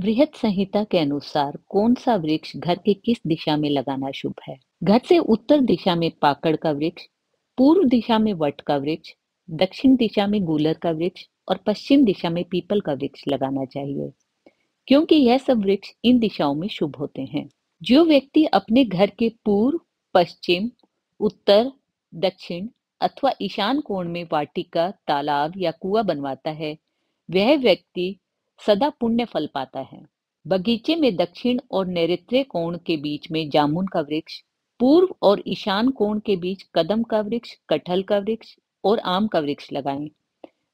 वृहत संहिता के अनुसार कौन सा वृक्ष घर के किस दिशा में लगाना शुभ है घर से उत्तर दिशा में पाकड़ का वृक्ष पूर्व दिशा में वट का वृक्ष दक्षिण दिशा में गूलर का वृक्ष और पश्चिम दिशा में पीपल का वृक्ष लगाना चाहिए क्योंकि यह सब वृक्ष इन दिशाओं में शुभ होते हैं जो व्यक्ति अपने घर के पूर्व पश्चिम उत्तर दक्षिण अथवा ईशान कोण में वाटिका तालाब या कुआ बनवाता है वह व्यक्ति सदा पुण्य फल पाता है बगीचे में दक्षिण और नैऋत्य कोण के बीच में जामुन का वृक्ष पूर्व और ईशान कोण के बीच कदम का वृक्ष कटहल का वृक्ष और आम का वृक्ष लगाएं।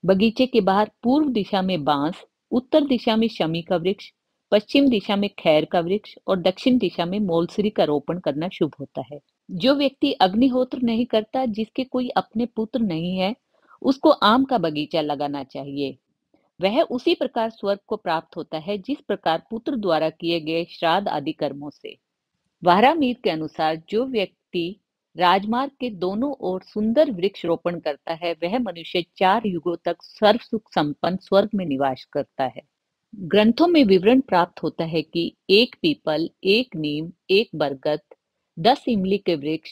बगीचे के बाहर पूर्व दिशा में बांस उत्तर दिशा में शमी का वृक्ष पश्चिम दिशा में खैर का वृक्ष और दक्षिण दिशा में मोलसरी का रोपण करना शुभ होता है जो व्यक्ति अग्निहोत्र नहीं करता जिसके कोई अपने पुत्र नहीं है उसको आम का बगीचा लगाना चाहिए वह उसी प्रकार स्वर्ग को प्राप्त होता है जिस प्रकार पुत्र द्वारा किए गए श्राद्ध आदि कर्मों से वारामीर के अनुसार जो व्यक्ति राजमार्ग के दोनों ओर सुंदर वृक्ष रोपण करता है वह मनुष्य चार युगों तक सर्व सुख संपन्न स्वर्ग में निवास करता है ग्रंथों में विवरण प्राप्त होता है कि एक पीपल एक नीम एक बरगद दस इमली के वृक्ष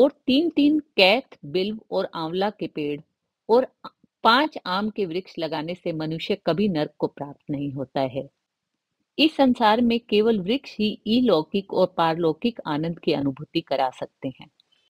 और तीन तीन कैथ बिल्व और आंवला के पेड़ और पांच आम के वृक्ष लगाने से मनुष्य कभी नर्क को प्राप्त नहीं होता है इस संसार में केवल वृक्ष ही अलौकिक और पारलौकिक आनंद की अनुभूति करा सकते हैं